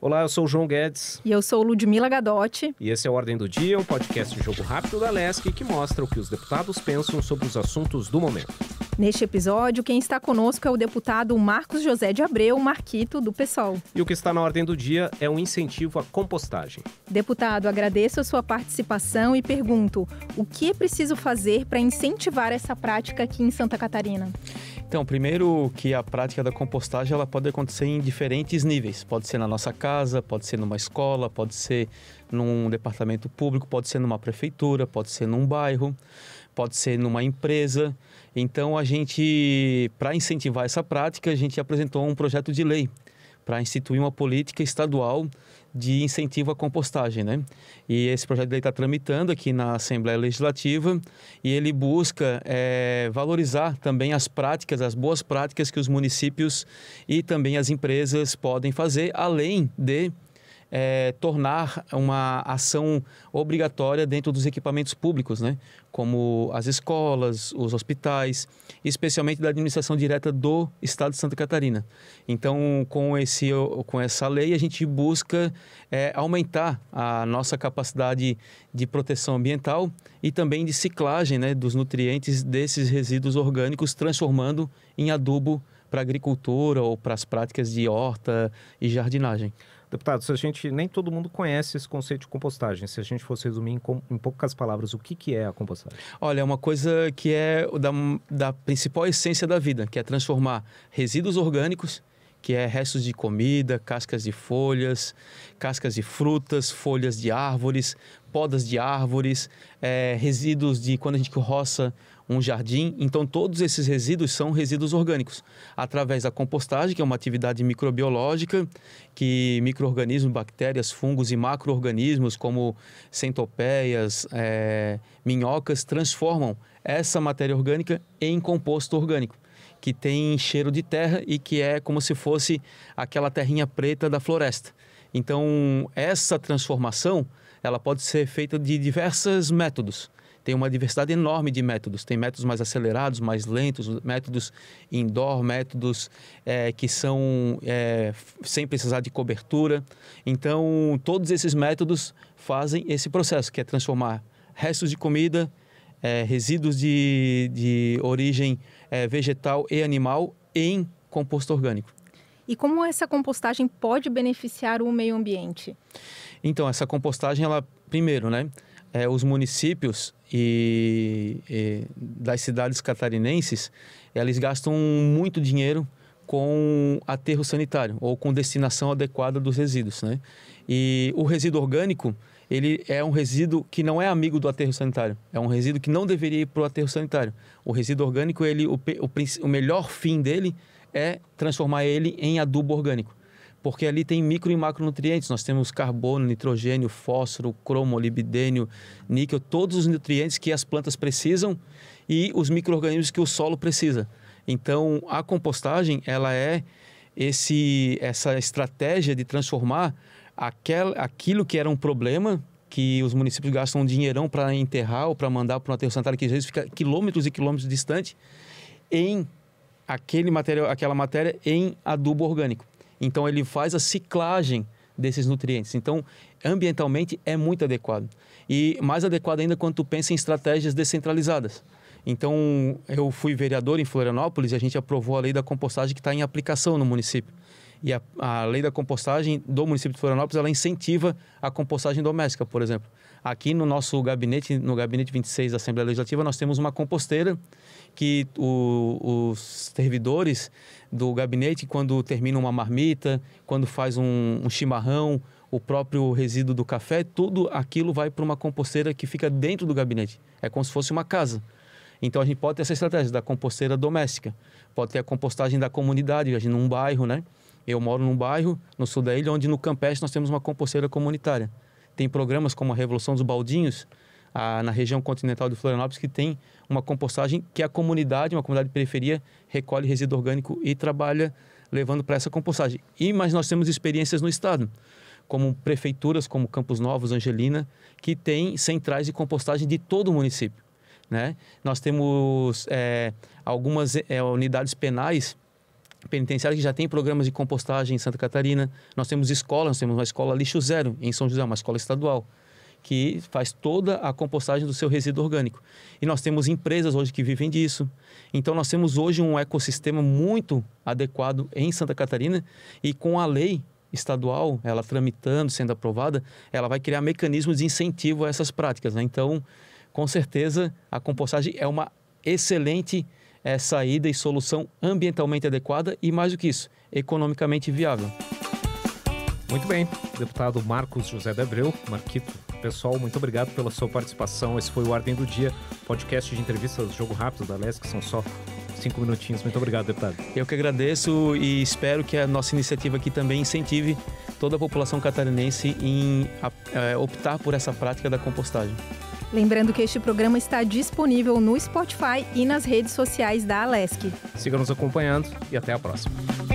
Olá, eu sou o João Guedes. E eu sou Ludmila Gadotti. E esse é o Ordem do Dia, um podcast de jogo rápido da LESC que mostra o que os deputados pensam sobre os assuntos do momento. Neste episódio, quem está conosco é o deputado Marcos José de Abreu, Marquito, do PSOL. E o que está na ordem do dia é um incentivo à compostagem. Deputado, agradeço a sua participação e pergunto: o que é preciso fazer para incentivar essa prática aqui em Santa Catarina? Então, primeiro que a prática da compostagem ela pode acontecer em diferentes níveis. Pode ser na nossa casa, pode ser numa escola, pode ser num departamento público, pode ser numa prefeitura, pode ser num bairro pode ser numa empresa. Então, a gente, para incentivar essa prática, a gente apresentou um projeto de lei para instituir uma política estadual de incentivo à compostagem, né? E esse projeto de lei está tramitando aqui na Assembleia Legislativa e ele busca é, valorizar também as práticas, as boas práticas que os municípios e também as empresas podem fazer, além de é, tornar uma ação obrigatória dentro dos equipamentos públicos, né? como as escolas, os hospitais, especialmente da administração direta do Estado de Santa Catarina. Então, com, esse, com essa lei, a gente busca é, aumentar a nossa capacidade de proteção ambiental e também de ciclagem né, dos nutrientes desses resíduos orgânicos, transformando em adubo para agricultura ou para as práticas de horta e jardinagem. Deputado, se a gente nem todo mundo conhece esse conceito de compostagem, se a gente fosse resumir em, em poucas palavras o que, que é a compostagem? Olha, é uma coisa que é da, da principal essência da vida, que é transformar resíduos orgânicos que é restos de comida, cascas de folhas, cascas de frutas, folhas de árvores, podas de árvores, é, resíduos de quando a gente roça um jardim. Então, todos esses resíduos são resíduos orgânicos. Através da compostagem, que é uma atividade microbiológica, que micro-organismos, bactérias, fungos e macro-organismos, como centopeias, é, minhocas, transformam essa matéria orgânica em composto orgânico que tem cheiro de terra e que é como se fosse aquela terrinha preta da floresta. Então, essa transformação, ela pode ser feita de diversos métodos tem uma diversidade enorme de métodos. Tem métodos mais acelerados, mais lentos, métodos indoor, métodos é, que são é, sem precisar de cobertura. Então, todos esses métodos fazem esse processo, que é transformar restos de comida, é, resíduos de, de origem é, vegetal e animal em composto orgânico. E como essa compostagem pode beneficiar o meio ambiente? Então, essa compostagem, ela primeiro, né? é, os municípios e, e, das cidades catarinenses, eles gastam muito dinheiro com aterro sanitário ou com destinação adequada dos resíduos, né? E o resíduo orgânico, ele é um resíduo que não é amigo do aterro sanitário, é um resíduo que não deveria ir para o aterro sanitário. O resíduo orgânico, ele, o, o, o melhor fim dele é transformar ele em adubo orgânico porque ali tem micro e macronutrientes. Nós temos carbono, nitrogênio, fósforo, cromo, libidênio, níquel, todos os nutrientes que as plantas precisam e os micro-organismos que o solo precisa. Então, a compostagem, ela é esse, essa estratégia de transformar aquel, aquilo que era um problema, que os municípios gastam um dinheirão para enterrar ou para mandar para o aterro sanitário que às vezes fica quilômetros e quilômetros distante, em aquele material, aquela matéria em adubo orgânico. Então ele faz a ciclagem desses nutrientes. Então, ambientalmente é muito adequado. E mais adequado ainda quando tu pensa em estratégias descentralizadas. Então, eu fui vereador em Florianópolis e a gente aprovou a lei da compostagem que está em aplicação no município. E a, a, lei da compostagem do município de Florianópolis, ela incentiva a compostagem doméstica, por exemplo. Aqui no nosso gabinete, no gabinete 26 da Assembleia Legislativa, nós temos uma composteira que o, os servidores do gabinete, quando termina uma marmita, quando faz um, um chimarrão, o próprio resíduo do café, tudo aquilo vai para uma composteira que fica dentro do gabinete. É como se fosse uma casa. Então a gente pode ter essa estratégia da composteira doméstica, pode ter a compostagem da comunidade, a gente num bairro, né? Eu moro num bairro no sul da ilha onde no campestre nós temos uma composteira comunitária. Tem programas como a Revolução dos Baldinhos, a, na região continental de Florianópolis, que tem uma compostagem que a comunidade, uma comunidade de periferia, recolhe resíduo orgânico e trabalha levando para essa compostagem. E Mas nós temos experiências no Estado, como prefeituras como Campos Novos, Angelina, que tem centrais de compostagem de todo o município. Né? Nós temos é, algumas é, unidades penais penitenciária que já tem programas de compostagem em Santa Catarina. Nós temos escola, nós temos uma escola Lixo Zero em São José, uma escola estadual que faz toda a compostagem do seu resíduo orgânico. E nós temos empresas hoje que vivem disso. Então nós temos hoje um ecossistema muito adequado em Santa Catarina e com a lei estadual, ela tramitando, sendo aprovada, ela vai criar mecanismos de incentivo a essas práticas. Né? Então, com certeza, a compostagem é uma excelente é, saída e solução ambientalmente adequada e, mais do que isso, economicamente viável. Muito bem, deputado Marcos José de Abreu, Marquito. Pessoal, muito obrigado pela sua participação. Esse foi o Ordem do Dia, podcast de entrevistas Jogo Rápido da que são só cinco minutinhos. Muito obrigado, deputado. Eu que agradeço e espero que a nossa iniciativa aqui também incentive toda a população catarinense em é, optar por essa prática da compostagem. Lembrando que este programa está disponível no Spotify e nas redes sociais da Alesc. Siga nos acompanhando e até a próxima.